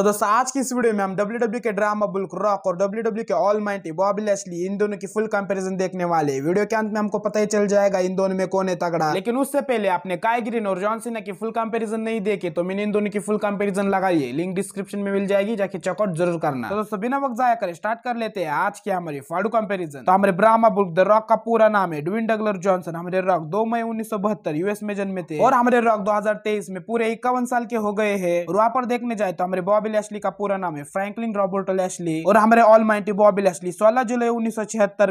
तो दोस्तों आज की इस वीडियो में हम डब्ल्यू के ड्रामा बुल्क रॉक और डब्ल्यू के ऑल माइटी बॉबी इन दोनों की फुल कंपेरिजन देखने वाले वीडियो के अंत में हमको पता ही चल जाएगा इन दोनों में कौन है तगड़ा लेकिन उससे पहले आपने कायग्रीन और जॉनसिना की फुल कंपेरिजन नहीं देखे तो मैंने इन दोनों की फुल कंपेरिजन लगाई है लिंक डिस्क्रिप्शन में मिल जाएगी जाके चेकआउट जरूर करना तो दोस्तों बिना वक्त जाया कर स्टार्ट कर लेते हैं आज की हमारी फाड़ू कंपेरिजन तो हमारे ब्रामा बुल्क द रॉक का पूरा नाम है डुविन डगलर जॉनसन हमारे रॉक दो मई उन्नीस यूएस में जन्मे थे और हमारे रॉक दो में पूरे इक्यावन साल के हो गए है और वहाँ पर देखने जाए तो हमारे बॉबी बॉबी लेस्ली का पूरा नाम है फ्रैंकलिन रॉबर्ट लेस्ली और हमारे ऑल माइंटी बॉबी लेस्ली सोलह जुलाई उन्नीस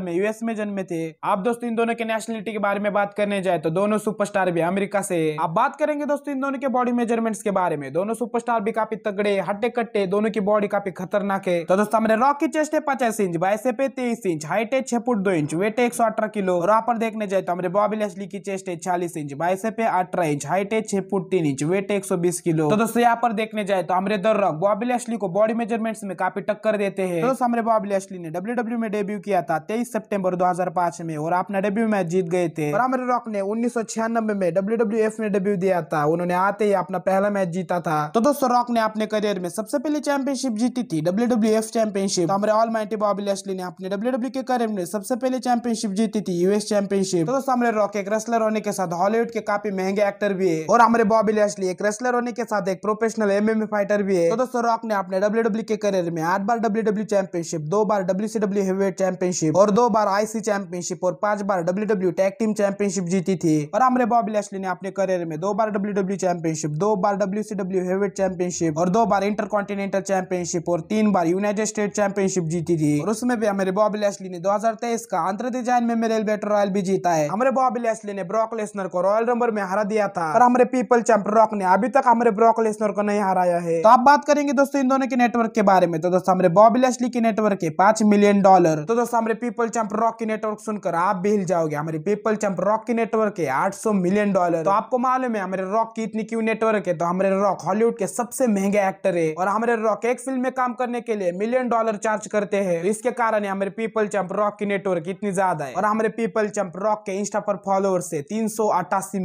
में यूएस में जन्मे थे आप दोस्तों इन दोनों के नेशनलिटी के बारे में बात करने जाए तो दोनों सुपरस्टार भी अमेरिका से आप बात करेंगे दोस्तों इन दोनों के बॉडी मेजरमेंट्स के बारे में दोनों सुपरस्टार भी काफी तगड़े हट्टे कट्टे दोनों की बॉडी काफी खतरनाक है तो दोस्तों हमारे रॉक की चेस्ट है पचास इंच बाइसेप पे तेईस इंच हाइट है छह फुट दो इंच वेट है एक किलो और यहाँ पर देखने जाए तो हमारे बॉबी लेस्ली की चेस्ट है चालीस इंच बाइसेप पे अठारह इंच हाइट है छह फुट तीन इंच वेट है एक किलो तो दोस्तों यहाँ पर देखने जाए तो हमारे दर रॉक बॉबी लेस्ली को बॉडी मेजरमेंट्स में काफी टक्कर देते हैं तो सामने बॉबी लेस्ली ने डब्ल्यू e में डेब्यू किया था तेईस सेप्टेम्बर दो में और अपना डेब्यू मैच जीत गए थे रामर रॉक ने उन्नीस में डब्ल्यू में डेब्यू दिया था उन्होंने आते ही अपना पहला मैच जीता था तो दोस्तों रॉक ने अपने करियर में सबसे पहले चैंपियनशिप जीती थी डब्ल्यू चैंपियनशिप हमारे ऑल माइटी बॉबी लेस्ली ने अपने डब्ल्यू e के करियर में सबसे पहले चैंपियनशिप जीती थी यूएस चैंपियनशिप तो दोस्तों हमारे रॉक एक रेसलर होने के साथ हॉलीवुड के काफी महंगे एक्टर भी है और हमारे बॉबी लेस्ली एक रेसलर होने के साथ एक प्रोफेशनल एमएमए फाइटर भी है तो रॉक ने अपने डब्ल्यू e के करियर में आठ बार डब्ल्यू डब्ल्यू चैंपियनशिप दो बार डब्ल्यू हेवीवेट चैंपियनशिप और दो बार आईसी चैंपियनशिप और पांच बार W W tag team championship जीती थी और हमारे बॉबी लेस्ली ने अपने करियर में दो बार डब्ल्यू डब्ल्यू चैंपियनशिप दो बार डब्ल्यू हेवीवेट चैंपियनशिप और दो बार इंटर कॉन्टिनेंटल चैंपियनशिप और तीन बार यूनाइटेड स्टेट चैंपियनशिप जीती थी और उसमें भी हमारे बॉबी लेस्ली ने दो का अंतर डिजाइन में मेरे बेटर रॉयल भी जीता है हमारे बॉबी लेस्ली ने ब्रॉक लेसनर को रॉयल रंबर में हरा दिया था और हमारे पीपल चैंप रॉक ने अभी तक हमारे ब्रॉक लेसनर को नहीं हराया है तो आप बात करें करेंगे दोस्तों इन दोनों के नेटवर्क के बारे में तो दोस्तों हमारे बॉबी लेस्ली के नेटवर्क है पांच मिलियन डॉलर तो दोस्तों हमारे पीपल चंप रॉक के नेटवर्क सुनकर आप भी हिल जाओगे हमारे पीपल चंप रॉक के नेटवर्क है आठ मिलियन डॉलर तो आपको मालूम है हमारे रॉक की इतनी क्यों नेटवर्क है तो हमारे रॉक हॉलीवुड के सबसे महंगे एक्टर है और हमारे रॉक एक फिल्म में काम करने के लिए मिलियन डॉलर चार्ज करते हैं तो इसके कारण हमारे पीपल चंप रॉक की नेटवर्क इतनी ज्यादा है और हमारे पीपल चंप रॉक के इंस्टा पर फॉलोअर्स से तीन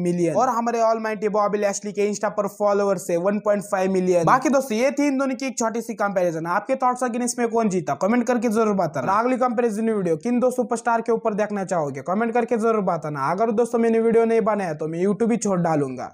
मिलियन और हमारे ऑल माइटी बॉबी लेस्ली के इंस्टा पर फॉलोअर्स से वन मिलियन बाकी दोस्तों ये थी इन दोनों की एक छोटी सी कंपेरिजन आपके थॉट्स अगेन इसमें कौन जीता कमेंट करके जरूर बताना अगली कंपेरिजन वीडियो किन दो सुपरस्टार के ऊपर देखना चाहोगे कमेंट करके जरूर बताना अगर दोस्तों मैंने वीडियो नहीं बनाया तो मैं यूट्यूब ही छोड़ डालूंगा